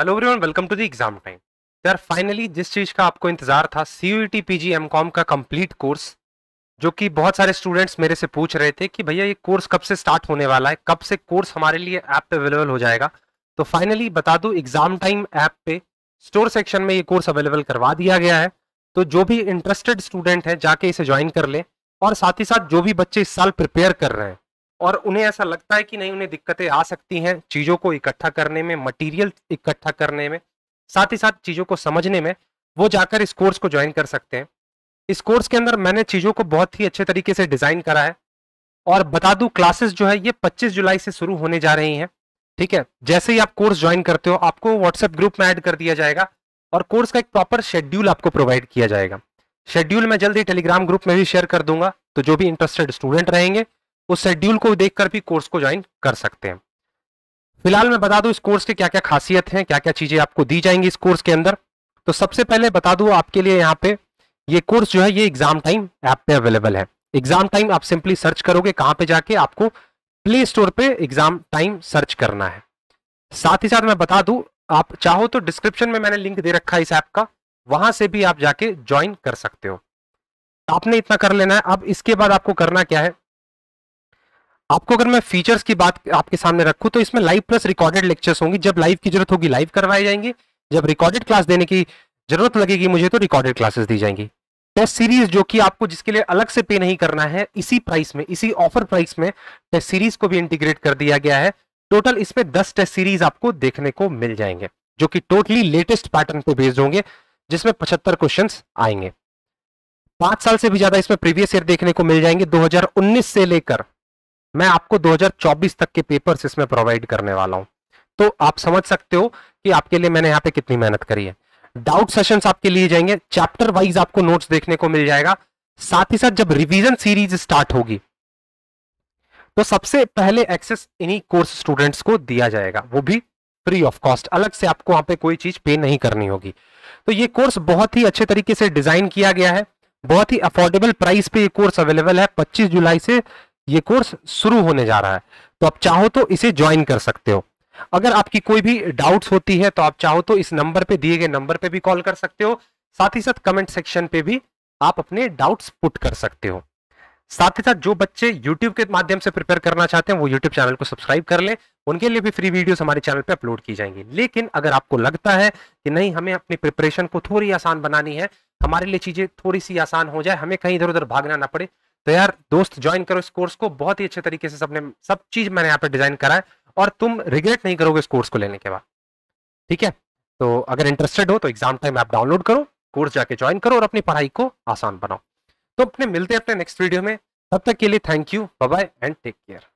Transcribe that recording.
hello everyone welcome to the exam time यार finally जिस चीज़ का आपको इंतजार था C U T P G M com का कंप्लीट कोर्स जो कि बहुत सारे स्टूडेंट्स मेरे से पूछ रहे थे कि भैया ये कोर्स कब से स्टार्ट होने वाला है कब से कोर्स हमारे लिए ऐप पे अवेलेबल हो जाएगा तो फाइनली बता दू एग्जाम टाइम ऐप पे स्टोर सेक्शन में ये कोर्स अवेलेबल करवा दिया गया है तो जो भी इंटरेस्टेड स्टूडेंट है जाके इसे ज्वाइन कर लें और साथ ही साथ जो भी बच्चे इस साल प्रिपेयर कर रहे हैं और उन्हें ऐसा लगता है कि नहीं उन्हें दिक्कतें आ सकती हैं चीज़ों को इकट्ठा करने में मटेरियल इकट्ठा करने में साथ ही साथ चीज़ों को समझने में वो जाकर इस कोर्स को ज्वाइन कर सकते हैं इस कोर्स के अंदर मैंने चीज़ों को बहुत ही अच्छे तरीके से डिज़ाइन करा है और बता दू क्लासेस जो है ये पच्चीस जुलाई से शुरू होने जा रही हैं ठीक है जैसे ही आप कोर्स ज्वाइन करते हो आपको व्हाट्सएप ग्रुप में ऐड कर दिया जाएगा और कोर्स का एक प्रॉपर शेड्यूल आपको प्रोवाइड किया जाएगा शेड्यूल मैं जल्दी टेलीग्राम ग्रुप में भी शेयर कर दूंगा तो जो भी इंटरेस्टेड स्टूडेंट रहेंगे उस शेड्यूल को देखकर भी कोर्स को ज्वाइन कर सकते हैं फिलहाल मैं बता दूं इस कोर्स के क्या क्या खासियत है क्या क्या चीजें आपको दी जाएंगी इस कोर्स के अंदर तो सबसे पहले बता दूं आपके लिए यहाँ पे ये कोर्स जो है ये एग्जाम टाइम ऐप पे अवेलेबल है एग्जाम टाइम आप सिंपली सर्च करोगे कहाँ पे जाके आपको प्ले स्टोर पे एग्जाम टाइम सर्च करना है साथ ही साथ मैं बता दू आप चाहो तो डिस्क्रिप्शन में मैंने लिंक दे रखा है इस ऐप का वहां से भी आप जाके ज्वाइन कर सकते हो आपने इतना कर लेना है अब इसके बाद आपको करना क्या है आपको अगर मैं फीचर्स की बात आपके सामने रखूं तो इसमें लाइव प्लस रिकॉर्डेड लेक्चर्स होंगी जब लाइव की जरूरत होगी लाइव करवाए जाएंगे जब रिकॉर्डेड क्लास देने की जरूरत लगेगी मुझे तो रिकॉर्डेड क्लासेस दी जाएंगी टेस्ट सीरीज जो कि आपको जिसके लिए अलग से पे नहीं करना है इसी प्राइस में इसी ऑफर प्राइस में टेस्ट सीरीज को भी इंटीग्रेट कर दिया गया है टोटल इसमें दस टेस्ट सीरीज आपको देखने को मिल जाएंगे जो कि टोटली लेटेस्ट पैटर्न पे बेस्ड होंगे जिसमें पचहत्तर क्वेश्चन आएंगे पांच साल से भी ज्यादा इसमें प्रीवियस ईयर देखने को मिल जाएंगे 2019 से लेकर मैं आपको 2024 तक के पेपर्स इसमें प्रोवाइड करने वाला हूं तो आप समझ सकते हो कि आपके लिए मैंने यहाँ पे कितनी मेहनत करी है डाउट सेशंस आपके लिए जाएंगे चैप्टर वाइज आपको नोट्स देखने को मिल जाएगा साथ ही साथ जब रिवीजन सीरीज स्टार्ट होगी तो सबसे पहले एक्सेस इन्हीं कोर्स स्टूडेंट्स को दिया जाएगा वो भी फ्री ऑफ कॉस्ट अलग से आपको वहां पे कोई चीज पे नहीं करनी होगी तो ये कोर्स बहुत ही अच्छे तरीके से डिजाइन किया गया है बहुत ही अफोर्डेबल प्राइस पे ये कोर्स अवेलेबल है 25 जुलाई से ये कोर्स शुरू होने जा रहा है तो आप चाहो तो इसे ज्वाइन कर सकते हो अगर आपकी कोई भी डाउट्स होती है तो आप चाहो तो इस नंबर पे दिए गए नंबर पे भी कॉल कर सकते हो साथ ही साथ कमेंट सेक्शन पे भी आप अपने डाउट्स पुट कर सकते हो साथ ही साथ जो बच्चे YouTube के माध्यम से प्रिपेयर करना चाहते हैं वो YouTube चैनल को सब्सक्राइब कर लें उनके लिए भी फ्री वीडियोस हमारे चैनल पे अपलोड की जाएंगी लेकिन अगर आपको लगता है कि नहीं हमें अपनी प्रिपरेशन को थोड़ी आसान बनानी है हमारे लिए चीज़ें थोड़ी सी आसान हो जाए हमें कहीं इधर उधर भागना ना पड़े तो यार दोस्त ज्वाइन करो इस कोर्स को बहुत ही अच्छे तरीके से सबने सब चीज मैंने यहाँ पे डिजाइन करा है और तुम रिग्रेट नहीं करोगे इस कोर्स को लेने के बाद ठीक है तो अगर इंटरेस्टेड हो तो एग्जाम टाइम ऐप डाउनलोड करो कोर्स जाके ज्वाइन करो और अपनी पढ़ाई को आसान बनाओ तो अपने मिलते हैं अपने नेक्स्ट वीडियो में तब तक के लिए thank you bye and take care